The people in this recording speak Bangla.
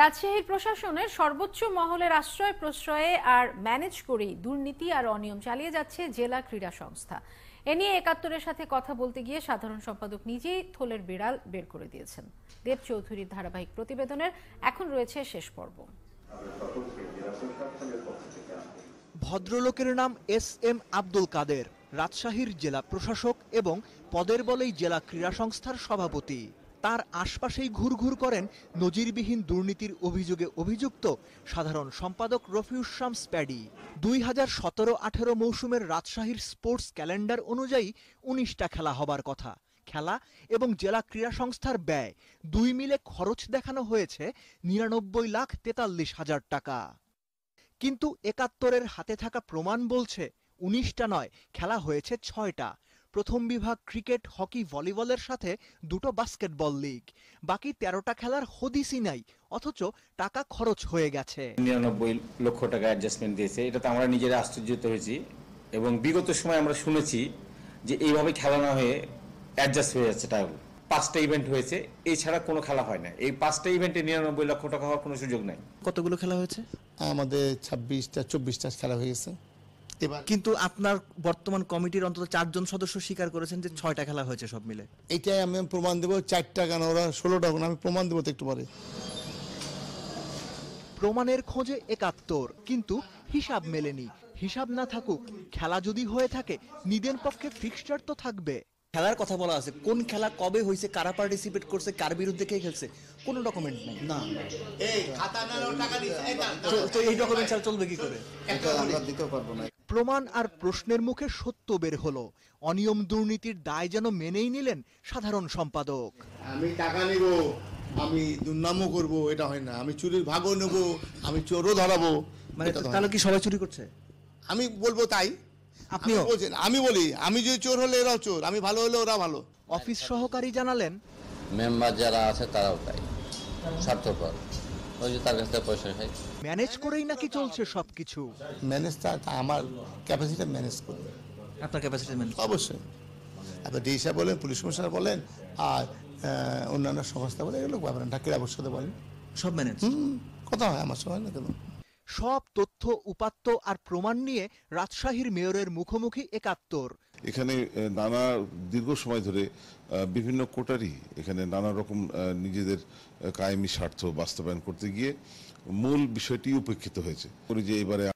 রাজশাহীর প্রশাসনের সর্বোচ্চ মহলের আশ্রয় প্রশ্রয়ে আর ম্যানেজ করেই দুর্নীতি আর অনিয়ম চালিয়ে যাচ্ছে জেলা ক্রীড়া সংস্থা এ নিয়ে একাত্তরের সাথে কথা বলতে গিয়ে সাধারণ সম্পাদক নিজেই থলের বিড়াল বের করে দিয়েছেন দেব চৌধুরীর ধারাবাহিক প্রতিবেদনের এখন রয়েছে শেষ পর্ব ভদ্রলোকের নাম এস এম আব্দুল কাদের রাজশাহীর জেলা প্রশাসক এবং পদের বলেই জেলা ক্রীড়া সংস্থার সভাপতি তার আশপাশেই ঘুরঘুর করেন নজিরবিহীন দুর্নীতির অভিযোগে অভিযুক্ত সাধারণ সম্পাদক রফিউস স্প্যাডি দুই হাজার সতেরো আঠেরো মৌসুমের রাজশাহীর স্পোর্টস ক্যালেন্ডার অনুযায়ী উনিশটা খেলা হবার কথা খেলা এবং জেলা ক্রীড়া সংস্থার ব্যয় দুই মিলে খরচ দেখানো হয়েছে নিরানব্বই লাখ তেতাল্লিশ হাজার টাকা কিন্তু একাত্তরের হাতে থাকা প্রমাণ বলছে উনিশটা নয় খেলা হয়েছে ছয়টা প্রথম বিভাগ ক্রিকেট হকি ভলিবলের সাথে দুটো বাস্কেটবল লিগ বাকি তেরোটা খেলার হদিসই নাই অথচ টাকা খরচ হয়ে গেছে নিরানব্বই লক্ষ টাকা অ্যাডজাস্টমেন্ট দিয়েছে এটাতে আমরা নিজেরা আশ্চর্যিত হয়েছি এবং বিগত সময় আমরা শুনেছি যে এইভাবে খেলা না হয়ে অ্যাডজাস্ট হয়ে যাচ্ছে টাকাগুলো পাঁচটা ইভেন্ট হয়েছে এছাড়া কোনো খেলা হয় না এই পাঁচটা ইভেন্টে নিরানব্বই লক্ষ টাকা হওয়ার কোনো সুযোগ নাই কতগুলো খেলা হয়েছে আমাদের ছাব্বিশটা চব্বিশটা খেলা হয়েছে থাকতে পারে কিন্তু আপনার বর্তমান কমিটির অন্তত চারজন সদস্য স্বীকার করেছেন যে ছয়টা খেলা হয়েছে সব মিলে এটাই আমি প্রমাণ দেবো চারটা কেন ওরা ষোলোটা কেন আমি প্রমাণ দেবো একটু পরে প্রমাণের খোঁজে একাত্তর কিন্তু হিসাব মেলেনি হিসাব না থাকুক খেলা যদি হয়ে থাকে নিদের পক্ষে ফিক্সচার তো থাকবে খেলার কথা বলা আছে কোন খেলা কবে হয়েছে কারা পার্টিসিপেট করছে কার বিরুদ্ধে কে খেলছে কোনো ডকুমেন্ট নাই না এই খাতা টাকা তো এই ডকুমেন্ট ছাড়া চলবে কি করে এটা আমরা দিতে পারবো না প্রমাণ আর প্রশ্নের মুখে সত্য বের হলো অনিয়ম দুর্নীতির দায় যেন মেনেই নিলেন সাধারণ সম্পাদক আমি টাকা নিব আমি দুর্নামও করব এটা হয় না আমি চুরির ভাগও নেব আমি চোরও ধরাবো মানে তাহলে কি সবাই চুরি করছে আমি বলবো তাই আপনি বলছেন আমি বলি আমি যদি চোর হলে এরাও চোর আমি ভালো হলে ওরা ভালো অফিস সহকারী জানালেন মেম্বার যারা আছে তারাও তাই স্বার্থপর ওই যে তার পয়সা খাই ম্যানেজ করেই নাকি চলছে সবকিছু ম্যানেজ তা আমার ক্যাপাসিটি ম্যানেজ করে আপনার ক্যাপাসিটি ম্যানেজ অবশ্যই আপনি ডিসা বলেন পুলিশ কমিশনার বলেন আর অন্যান্য সংস্থা বলেন এগুলো আপনার ঢাকির আবশ্যকতা বলেন সব ম্যানেজ কথা হয় আমার সময় না কেন সব তথ্য উপাত্ত আর প্রমাণ নিয়ে রাজশাহীর মেয়রের মুখোমুখি একাত্তর এখানে নানা দীর্ঘ সময় ধরে বিভিন্ন কোটারি এখানে নানা রকম নিজেদের কায়েমি স্বার্থ বাস্তবায়ন করতে গিয়ে মূল বিষয়টি উপেক্ষিত হয়েছে যে এবারে